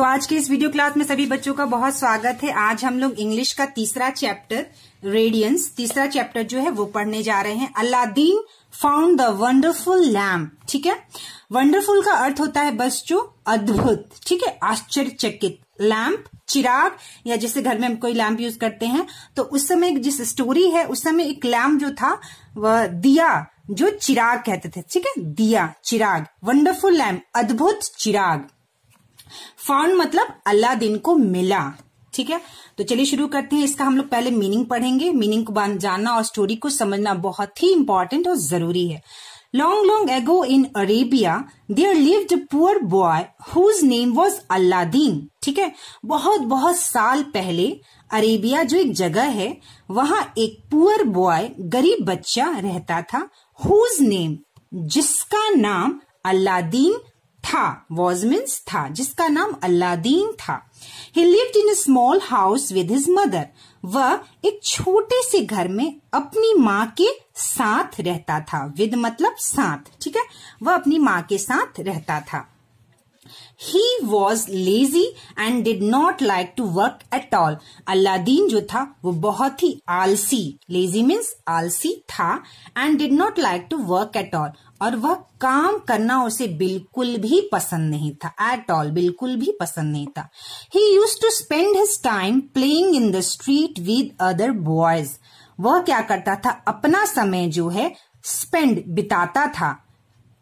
तो आज के इस वीडियो क्लास में सभी बच्चों का बहुत स्वागत है आज हम लोग इंग्लिश का तीसरा चैप्टर रेडियंस तीसरा चैप्टर जो है वो पढ़ने जा रहे हैं Aladdin found the wonderful lamp ठीक है वंडरफुल का अर्थ होता है बस जो अद्भुत ठीक है आश्चर्यचकित लैम्प चिराग या जैसे घर में हम कोई लैम्प यूज करते हैं तो उस समय जिस स्टोरी है उस समय एक लैम्प जो था वह दिया जो चिराग कहते थे ठीक है दिया चिराग वंडरफुल लैम्प अद्भुत चिराग फाउंड मतलब अल्लाह दिन को मिला ठीक है तो चलिए शुरू करते हैं इसका हम लोग पहले मीनिंग पढ़ेंगे मीनिंग को जानना और स्टोरी को समझना बहुत ही इंपॉर्टेंट और जरूरी है long long ago in Arabia there lived poor boy whose name was Aladdin ठीक है बहुत बहुत साल पहले अरेबिया जो एक जगह है वहाँ एक पुअर बॉय गरीब बच्चा रहता था हुज नेम जिसका नाम अल्लादीन था वॉज मीन्स था जिसका नाम अल्लादीन था he lived in small house with his mother वह एक छोटे से घर में अपनी माँ के साथ रहता था विद मतलब साथ ठीक है वह अपनी माँ के साथ रहता था he was lazy and did not like to work at all Aladdin जो था वो बहुत ही आलसी लेजी मीन्स आलसी था and did not like to work at all और वह काम करना उसे बिल्कुल भी पसंद नहीं था एट ऑल बिल्कुल भी पसंद नहीं था he use to spend his time playing in the street with other boys वह क्या करता था अपना समय जो है स्पेंड बिताता था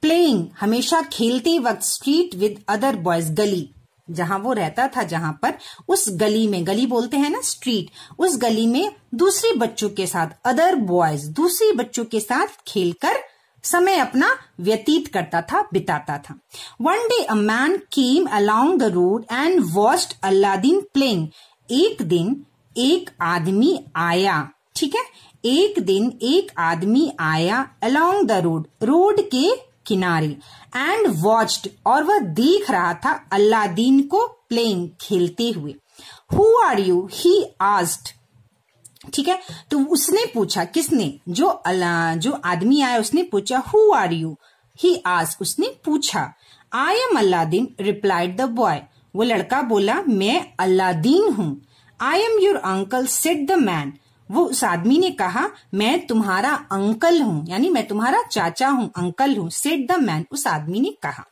प्लेइंग हमेशा खेलते वक्त स्ट्रीट विद अदर बॉयज गली जहां वो रहता था जहां पर उस गली में गली बोलते हैं ना स्ट्रीट उस गली में दूसरे बच्चों के साथ अदर बॉयज दूसरे बच्चों के साथ खेलकर समय अपना व्यतीत करता था बिताता था one day a man came along the road and watched Aladdin playing एक दिन एक आदमी आया ठीक है एक दिन एक आदमी आया अलोंग द रोड रोड के किनारे एंड वॉच्ड और वह देख रहा था अल्लादीन को प्लेइंग खेलते हुए who are you he asked ठीक है तो उसने पूछा किसने जो जो आदमी आया उसने पूछा हु आर यू ही आज उसने पूछा I am Aladdin replied the boy वो लड़का बोला मैं अल्लादीन हूँ I am your uncle said the man वो उस आदमी ने कहा मैं तुम्हारा अंकल हूँ यानी मैं तुम्हारा चाचा हूँ अंकल हूँ सेट द मैन उस आदमी ने कहा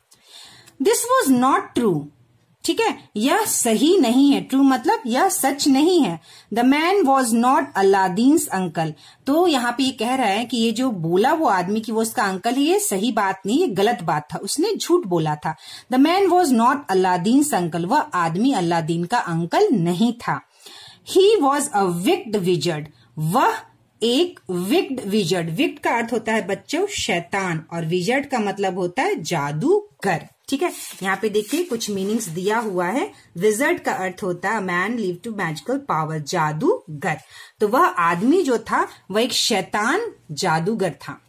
दिस वॉज नॉट ट्रू ठीक है यह सही नहीं है ट्रू मतलब यह सच नहीं है the man was not Aladdin's uncle तो यहाँ पे ये कह रहा है कि ये जो बोला वो आदमी की वो उसका अंकल है ये सही बात नहीं ये गलत बात था उसने झूठ बोला था the man was not Aladdin's uncle वह आदमी अल्लादीन का अंकल नहीं था he was a wicked wizard वह एक विक्ड विजर्ड विक्ड का अर्थ होता है बच्चों शैतान और विजर्ड का मतलब होता है जादूगर ठीक है यहाँ पे देखिए कुछ मीनिंग्स दिया हुआ है विजर्ड का अर्थ होता है man live to magical power जादूगर तो वह आदमी जो था वह एक शैतान जादूगर था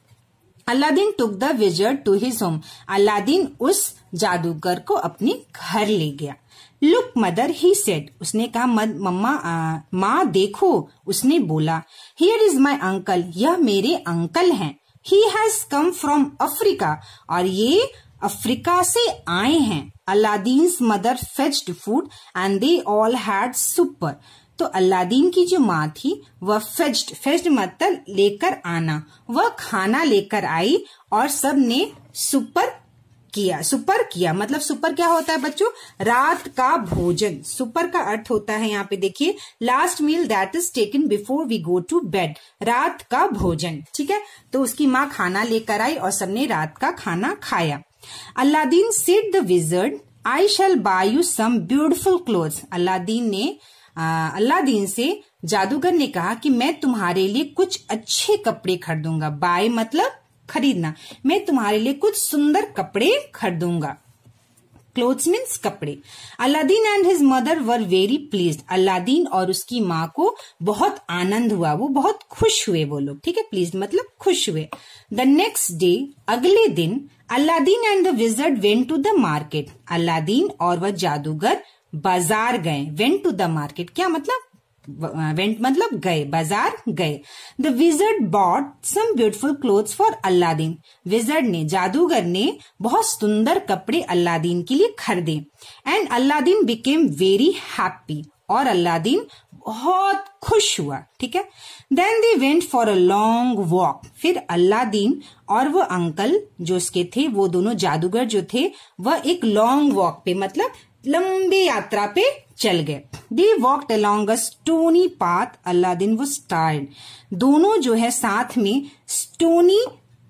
Aladdin took the wizard to his home Aladdin उस जादूगर को अपने घर ले गया लुक मदर ही सेड उसने कहा मम्मा माँ देखो उसने बोला हियर इज माई अंकल यह मेरे अंकल हैं he has come from Africa और ये अफ्रीका से आए हैं Aladdin mother fixed food and they all had supper तो अलादीन की जो माँ थी वह फेस्ट फेस्ट मतलब लेकर आना वह खाना लेकर आई और सब ने सुपर किया सुपर किया मतलब सुपर क्या होता है बच्चों रात का भोजन सुपर का अर्थ होता है यहाँ पे देखिए last meal that is taken before we go to bed रात का भोजन ठीक है तो उसकी माँ खाना लेकर आई और सबने रात का खाना खाया Aladdin said the wizard I shall buy you some beautiful cloth Aladdin ने अलादीन से जादूगर ने कहा कि मैं तुम्हारे लिए कुछ अच्छे कपड़े खरीदूंगा बाय मतलब खरीदना मैं तुम्हारे लिए कुछ सुंदर कपड़े खरीदूंगा क्लोथ मीन्स कपड़े Aladdin and his mother were very pleased Aladdin और उसकी माँ को बहुत आनंद हुआ वो बहुत खुश हुए वो लोग ठीक है प्लीज मतलब खुश हुए द नेक्स्ट डे अगले दिन Aladdin and the wizard went to the market Aladdin और वह जादूगर बाजार गए वेंट टू द मार्केट क्या मतलब वेंट मतलब गए बाजार गए the wizard bought some beautiful cloth for Aladdin wizard ने जादूगर ने बहुत सुंदर कपड़े अल्लादीन के लिए खरीदे and Aladdin became very happy और अल्लादीन बहुत खुश हुआ ठीक है then they went for a long walk फिर अल्लादीन और वो अंकल जो उसके थे वो दोनों जादूगर जो थे वह एक लॉन्ग वॉक पे मतलब लंबी यात्रा पे चल गए they walked along a stony path Aladdin वो स्टार्ड दोनों जो है साथ में स्टोनी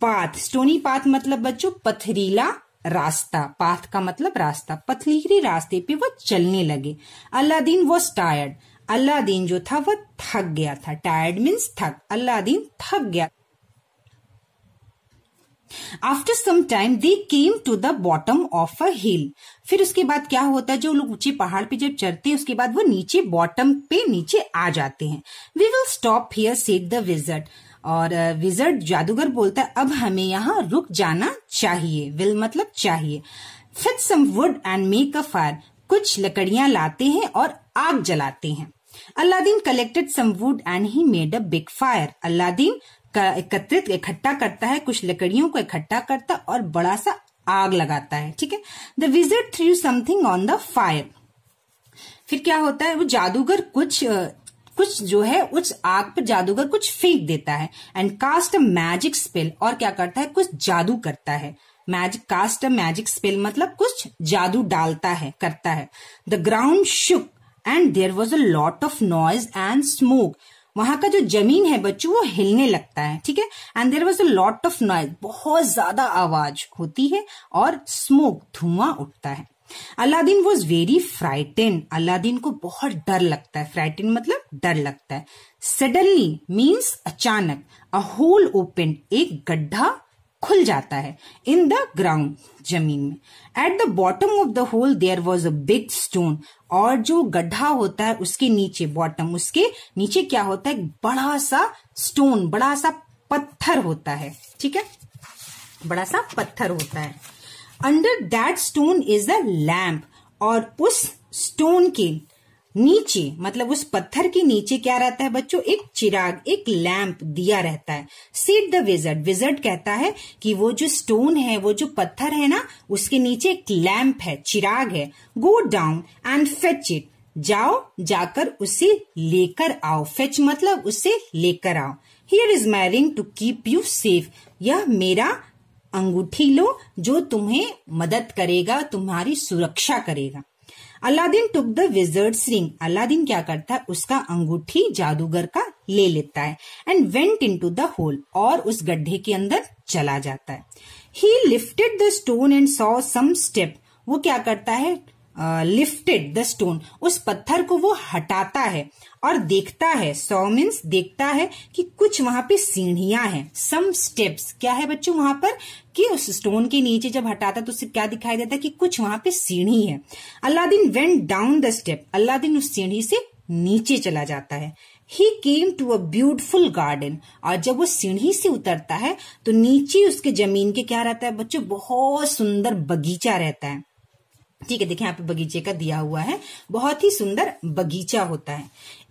पाथ स्टोनी पाथ मतलब बच्चों पथरीला रास्ता पाथ का मतलब रास्ता पथलीरी रास्ते पे वह चलने लगे अलादीन वॉज टायर्ड अलादीन जो था वह थक गया था टायर्ड मीन्स थक अलादीन थक गया after some time they came to the bottom of a hill फिर उसके बाद क्या होता है जो लोग ऊंचे पहाड़ पे जब चढ़ते हैं उसके बाद वो नीचे बॉटम पे नीचे आ जाते हैं we will stop here said the wizard. और विजर्ड जादूगर बोलता है अब हमें यहाँ रुक जाना चाहिए विल मतलब चाहिए fetch some wood and make a fire कुछ लकड़ियां लाते हैं और आग जलाते हैं Aladdin collected some wood and he made a big fire Aladdin एकत्रित इकट्ठा करता है कुछ लकड़ियों को इकट्ठा करता और बड़ा सा आग लगाता है ठीक है the wizard threw something on the fire फिर क्या होता है वो जादूगर कुछ कुछ जो है उस आग पर जादूगर कुछ फेंक देता है and cast a magic spell और क्या करता है कुछ जादू करता है magic cast a magic spell मतलब कुछ जादू डालता है करता है the ground shook and there was a lot of noise and smoke वहां का जो जमीन है बच्चों वो हिलने लगता है ठीक है and there was a lot of noise बहुत ज्यादा आवाज होती है और स्मोक धुआं उठता है Aladdin was very frighten Aladdin को बहुत डर लगता है फ्राइटेन मतलब डर लगता है सडनली मीन्स अचानक अ होल ओपन एक गड्ढा खुल जाता है इन द ग्राउंड जमीन में at the bottom of the hole there was a big stone और जो गड्ढा होता है उसके नीचे बॉटम उसके नीचे क्या होता है बड़ा सा स्टोन बड़ा सा पत्थर होता है ठीक है बड़ा सा पत्थर होता है under that stone is the lamp और उस स्टोन के नीचे मतलब उस पत्थर के नीचे क्या रहता है बच्चों एक चिराग एक लैंप दिया रहता है सीट द विजर्ड विजर्ड कहता है कि वो जो स्टोन है वो जो पत्थर है ना उसके नीचे एक लैंप है चिराग है go down and fetch it जाओ जाकर उसे लेकर आओ फेच मतलब उसे लेकर आओ here is my ring to keep you safe यह मेरा अंगूठी लो जो तुम्हें मदद करेगा तुम्हारी सुरक्षा करेगा Aladdin took the wizard ring Aladdin क्या करता है उसका अंगूठी जादूगर का ले लेता है and went in to the hole और उस गड्ढे के अंदर चला जाता है he lifted the stone and saw some step वो क्या करता है लिफ्टेड द स्टोन उस पत्थर को वो हटाता है और देखता है सौ मीन्स देखता है कि कुछ वहां पे सीढ़ियां हैं सम स्टेप्स क्या है बच्चों वहां पर कि उस स्टोन के नीचे जब हटाता तो उससे क्या दिखाई देता है कि कुछ वहां पे सीढ़ी है दिन वेंट डाउन द स्टेप दिन उस सीढ़ी से नीचे चला जाता है he came to a beautiful garden और जब वो सीढ़ी से उतरता है तो नीचे उसके जमीन के क्या रहता है बच्चों बहुत सुंदर बगीचा रहता है ठीक है देखिए यहाँ पे बगीचे का दिया हुआ है बहुत ही सुंदर बगीचा होता है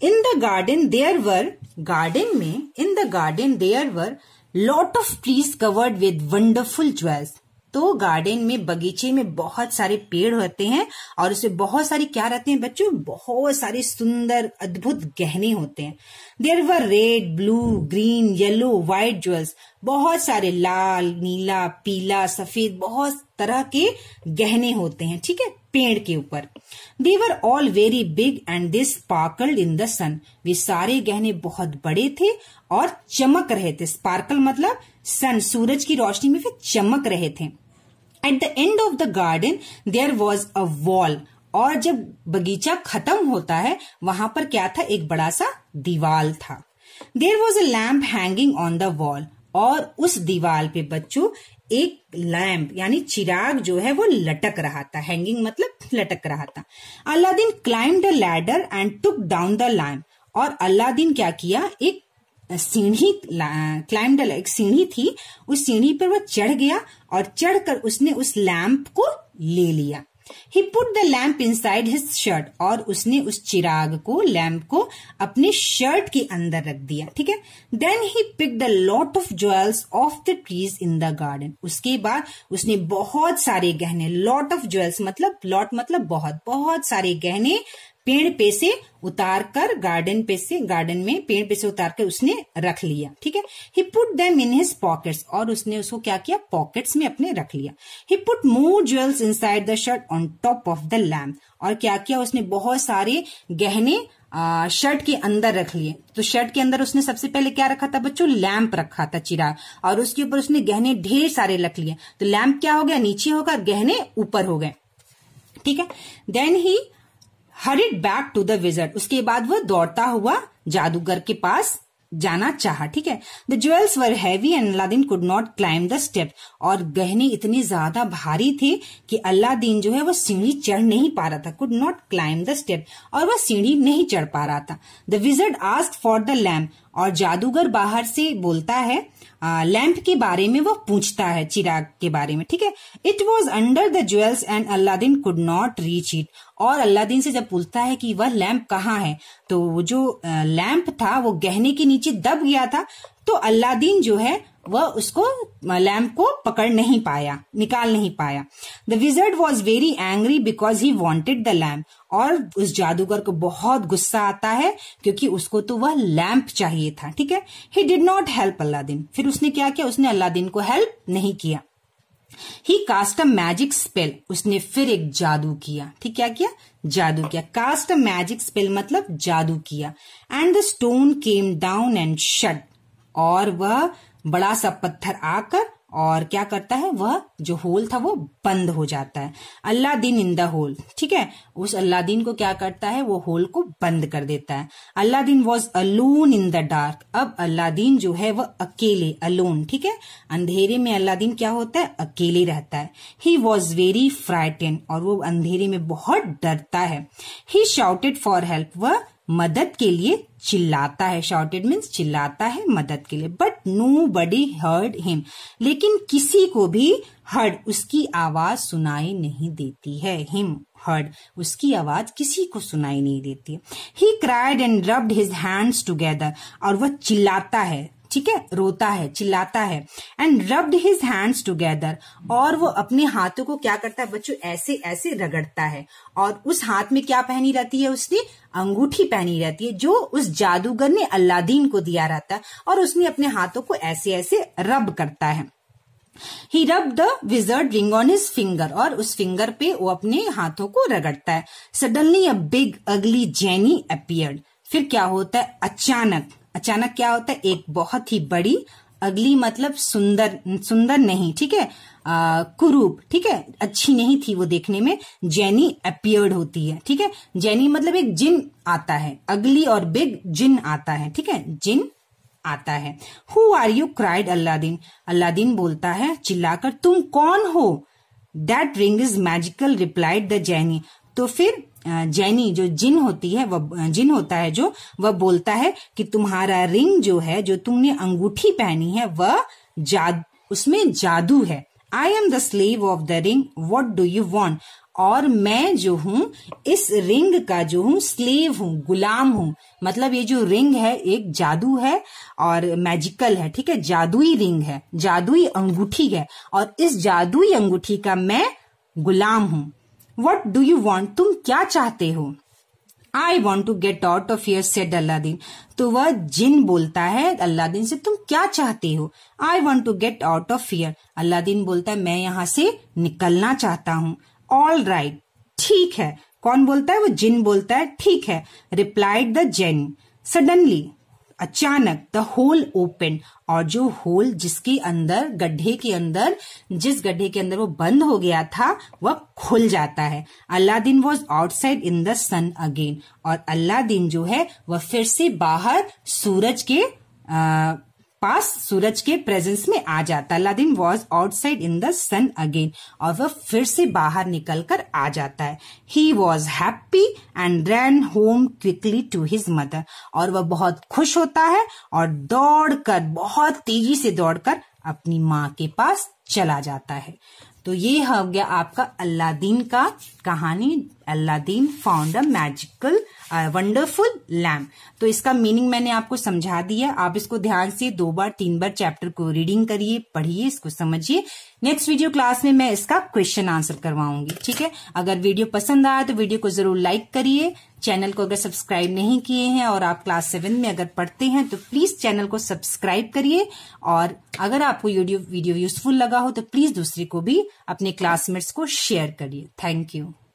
in the garden there were garden में in the garden there were lot of trees covered with wonderful jewels तो गार्डन में बगीचे में बहुत सारे पेड़ होते हैं और उसमें बहुत सारी क्या रहते हैं बच्चों बहुत सारे सुंदर अद्भुत गहने होते हैं there were red blue green yellow white jewels बहुत सारे लाल नीला पीला सफेद बहुत तरह के गहने होते हैं ठीक है पेड़ के ऊपर they were all very big and this sparkled in the sun वे सारे गहने बहुत बड़े थे और चमक रहे थे स्पार्कल मतलब सन सूरज की रोशनी में फिर चमक रहे थे at the end of the garden there was a wall और जब बगीचा खत्म होता है वहां पर क्या था एक बड़ा सा दीवाल था there was a lamp hanging on the wall और उस दीवाल पे बच्चों एक लैम्प यानी चिराग जो है वो लटक रहा था हैंगिंग मतलब लटक रहा था Aladdin climb the ladder and took down the lamp और अलादीन क्या किया एक सीढ़ी क्लाइंब एक सीढ़ी थी उस सीढ़ी पर वह चढ़ गया और चढ़कर उसने उस लैम्प को ले लिया he put the lamp side his shirt और उसने उस चिराग को लैम्प को अपने शर्ट के अंदर रख दिया ठीक है then he pick the lot of jewels off the trees in the garden उसके बाद उसने बहुत सारे गहने लॉट ऑफ ज्वेल्स मतलब लॉट मतलब बहुत बहुत सारे गहने पेड़ पे से उतार कर गार्डन पे से गार्डन में पेड़ पे से उतार कर उसने रख लिया ठीक है he put them in his pockets और उसने उसको क्या किया पॉकेट्स में अपने रख लिया he put more jewels inside the shirt on top of the lamp और क्या किया उसने बहुत सारे गहने आ, शर्ट के अंदर रख लिए तो शर्ट के अंदर उसने सबसे पहले क्या रखा था बच्चों लैम्प रखा था चिराग और उसके ऊपर उसने गहने ढेर सारे रख लिए तो लैम्प क्या हो गया नीचे होगा गहने ऊपर हो गए ठीक है then he hurried back to the wizard उसके बाद वह दौड़ता हुआ जादूगर के पास जाना चाहा ठीक है the jewels were heavy and Aladdin could not climb the step और गहने इतने ज्यादा भारी थे कि अल्लादीन जो है वो सीढ़ी चढ़ नहीं पा रहा था could not climb the step और वह सीढ़ी नहीं चढ़ पा रहा था the wizard ask for the lamp और जादूगर बाहर से बोलता है लैंप के बारे में वो पूछता है चिराग के बारे में ठीक है it was under the jewels and Aladdin could not reach it और अल्लादीन से जब पूछता है कि वह लैंप कहाँ है तो वो जो लैंप था वो गहने के नीचे दब गया था तो अल्लादीन जो है वह उसको लैम्प को पकड़ नहीं पाया निकाल नहीं पाया the wizard was very angry because he wanted the lamp और उस जादूगर को बहुत गुस्सा आता है क्योंकि उसको तो वह लैंप चाहिए था ठीक है he did not help Aladdin फिर उसने क्या किया उसने अल्लादीन को हेल्प नहीं किया he cast a magic spell उसने फिर एक जादू किया ठीक क्या किया जादू किया कास्ट अ मैजिक स्पेल मतलब जादू किया and the stone came down and shut और वह बड़ा सा पत्थर आकर और क्या करता है वह जो होल था वो बंद हो जाता है अल्लादीन इन द होल ठीक है उस अल्लादीन को क्या करता है वो होल को बंद कर देता है Aladdin was alone in the dark अब अल्लादीन जो है वह अकेले अलोन ठीक है अंधेरे में अल्लादीन क्या होता है अकेले रहता है ही वॉज वेरी फ्राइटेन और वो अंधेरे में बहुत डरता है ही शाउटेड फॉर हेल्प वह मदद के लिए चिल्लाता है शॉर्टेड मीन्स चिल्लाता है मदद के लिए but nobody heard him लेकिन किसी को भी हर्ड उसकी आवाज सुनाई नहीं देती है हिम हर्ड उसकी आवाज किसी को सुनाई नहीं देती he cried and rubbed his hands together और वह चिल्लाता है ठीक है रोता है चिल्लाता है and rubbed his hands together और वो अपने हाथों को क्या करता है बच्चों ऐसे ऐसे रगड़ता है और उस हाथ में क्या पहनी रहती है उसने अंगूठी पहनी रहती है जो उस जादूगर ने अल्लादीन को दिया रहता है और उसने अपने हाथों को ऐसे ऐसे रब करता है he rub the wizard ring on his finger और उस फिंगर पे वो अपने हाथों को रगड़ता है suddenly a big ugly genie appeared फिर क्या होता है अचानक अचानक क्या होता है एक बहुत ही बड़ी अगली मतलब सुंदर सुंदर नहीं ठीक है कुरूप ठीक है अच्छी नहीं थी वो देखने में जैनी अपियर्ड होती है ठीक है जैनी मतलब एक जिन आता है अगली और बिग जिन आता है ठीक है जिन आता है who are you cried Aladdin Aladdin बोलता है चिल्लाकर तुम कौन हो that ring is magical replied the genie तो फिर जैनी जो जिन होती है वह जिन होता है जो वह बोलता है कि तुम्हारा रिंग जो है जो तुमने अंगूठी पहनी है वह जाद उसमें जादू है I am the slave of the ring what do you want और मैं जो हूँ इस रिंग का जो हूँ स्लेव हूँ गुलाम हूँ मतलब ये जो रिंग है एक जादू है और मैजिकल है ठीक है जादुई रिंग है जादुई अंगूठी है और इस जादुई अंगूठी का मैं गुलाम हूँ वट डू यू वॉन्ट तुम क्या चाहते हो I want to get out of here said Aladdin तो वह जिन बोलता है अल्लादीन से तुम क्या चाहते हो I want to get out of here Aladdin बोलता है मैं यहाँ से निकलना चाहता हूँ ऑल राइट ठीक है कौन बोलता है वो जिन बोलता है ठीक है रिप्लाइड द जेन सडनली अचानक द होल ओपन और जो होल जिसके अंदर गड्ढे के अंदर जिस गड्ढे के अंदर वो बंद हो गया था वह खुल जाता है Aladdin was outside in the sun again और अलादीन जो है वह फिर से बाहर सूरज के आ, पास सूरज के प्रेजेंस में आ जाता Aladdin was outside in the sun again और वह फिर से बाहर निकलकर आ जाता है he was happy and ran home quickly to his mother और वह बहुत खुश होता है और दौड़कर बहुत तेजी से दौड़कर अपनी माँ के पास चला जाता है तो ये हो गया आपका अल्लादीन का कहानी Aladdin found a magical wonderful lamp तो इसका मीनिंग मैंने आपको समझा दिया आप इसको ध्यान से दो बार तीन बार चैप्टर को रीडिंग करिए पढ़िए इसको समझिए नेक्स्ट वीडियो क्लास में मैं इसका क्वेश्चन आंसर करवाऊंगी ठीक है अगर वीडियो पसंद आया तो वीडियो को जरूर लाइक करिए चैनल को अगर सब्सक्राइब नहीं किए हैं और आप क्लास सेवन में अगर पढ़ते हैं तो प्लीज चैनल को सब्सक्राइब करिए और अगर आपको वीडियो यूजफुल लगा हो तो प्लीज दूसरे को भी अपने क्लासमेट्स को शेयर करिए थैंक यू